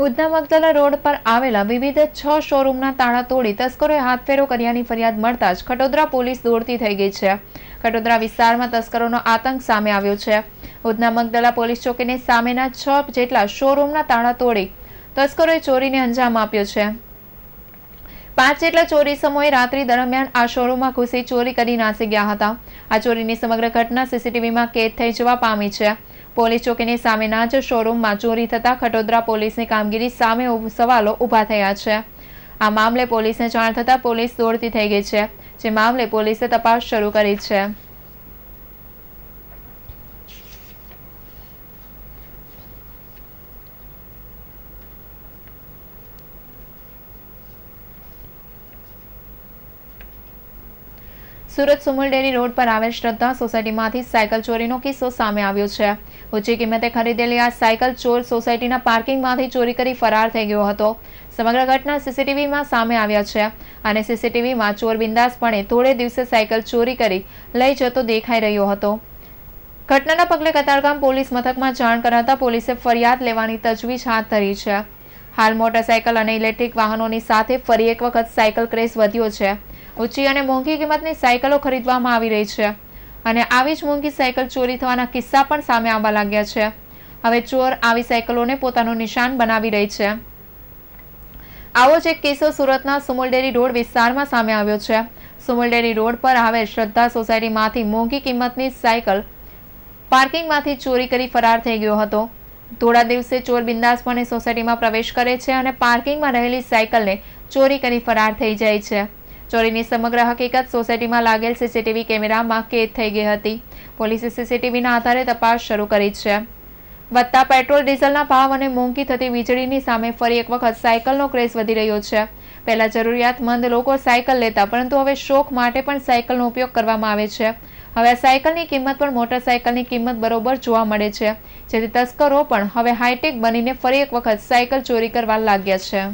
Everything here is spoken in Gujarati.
ઉધના રોડ પર આવેલા વિવિધ છ શોરૂમના તાળા તોડી તસ્કરોએ હાથફેરો કર્યાની ફરિયાદ મળતા જ ખટોદરા પોલીસ દોડતી થઈ ગઈ છે ખટોદરા વિસ્તારમાં તસ્કરોનો આતંક સામે આવ્યો છે ઉધના પોલીસ ચોકીને સામેના છ જેટલા શોરૂમના તાળા તોડી તસ્કરોએ ચોરીને અંજામ આપ્યો છે પાંચ જેટલા ચોરી સમયે રાત્રિ દરમિયાન આ શોરૂમમાં ઘૂસી ચોરી કરી નાસી ગયા હતા આ ચોરીની સમગ્ર ઘટના સીસીટીવીમાં કેદ થઈ જવા પામી છે પોલીસ ચોકીની સામેના જ શોરૂમમાં ચોરી થતા ખટોદરા પોલીસની કામગીરી સામે સવાલો ઉભા થયા છે આ મામલે પોલીસને જાણ થતાં પોલીસ દોડતી થઈ ગઈ છે જે મામલે પોલીસે તપાસ શરૂ કરી છે સુરત સુમુલ ડેરી રોડ પર આવેલ શ્રદ્ધા સોસાયટીમાંથી સાયકલ ચોરીનો કિસ્સો સામે આવ્યો છે ઊંચી કિંમતે ખરીદેલી આ સાયકલ ચોર સોસાયટીના પાર્કિંગમાંથી ચોરી કરી ફરાર થઈ ગયો હતો સમગ્ર ઘટના સીસીટીવીમાં સામે આવ્યા છે અને સીસીટીવીમાં ચોર બિંદાસપણે થોડે દિવસે સાયકલ ચોરી કરી લઈ જતો દેખાઈ રહ્યો હતો ઘટનાના પગલે કતારગામ પોલીસ મથકમાં જાણ કરાતા પોલીસે ફરિયાદ લેવાની તજવીજ હાથ ધરી છે હાલ મોટરસાયકલ અને ઇલેક્ટ્રિક વાહનોની સાથે ફરી એક વખત સાયકલ ક્રેઝ વધ્યો છે ઊંચી અને મોંઘી કિંમતની સાયકલો ખરીદવામાં આવી રહી છે અને આવી જ મોંઘી સાયકલ ચોરી થવાના કિસ્સા પણ સામે આવવા લાગ્યા છે હવે ચોર આવી સાયકલોને પોતાનું નિશાન બનાવી રહી છે આવો જ એક કિસ્સો સુરતના સુમુલડેરી રોડ વિસ્તારમાં સામે આવ્યો છે સુમુલડેરી રોડ પર આવેલ શ્રદ્ધા સોસાયટીમાંથી મોંઘી કિંમતની સાયકલ પાર્કિંગમાંથી ચોરી કરી ફરાર થઈ ગયો હતો થોડા દિવસે ચોર બિંદાસપણે સોસાયટીમાં પ્રવેશ કરે છે અને પાર્કિંગમાં રહેલી સાયકલને ચોરી કરી ફરાર થઈ જાય છે ચોરીની સમગ્ર હકીકત સોસાયટીમાં લાગેલ સીસીટીવી કેમેરામાં કેદ થઈ ગઈ હતી પોલીસે સીસીટીવીના આધારે તપાસ શરૂ કરી છે વધતા પેટ્રોલ ડીઝલના ભાવ અને મોંઘી થતી વીજળીની સામે ફરી એક વખત સાયકલનો ક્રેઝ વધી રહ્યો છે પહેલા જરૂરિયાતમંદ લોકો સાયકલ લેતા પરંતુ હવે શોખ માટે પણ સાયકલનો ઉપયોગ કરવામાં આવે છે હવે સાયકલની કિંમત પણ મોટરસાયકલની કિંમત બરોબર જોવા મળે છે જેથી તસ્કરો પણ હવે હાઈટેક બનીને ફરી એક વખત સાયકલ ચોરી કરવા લાગ્યા છે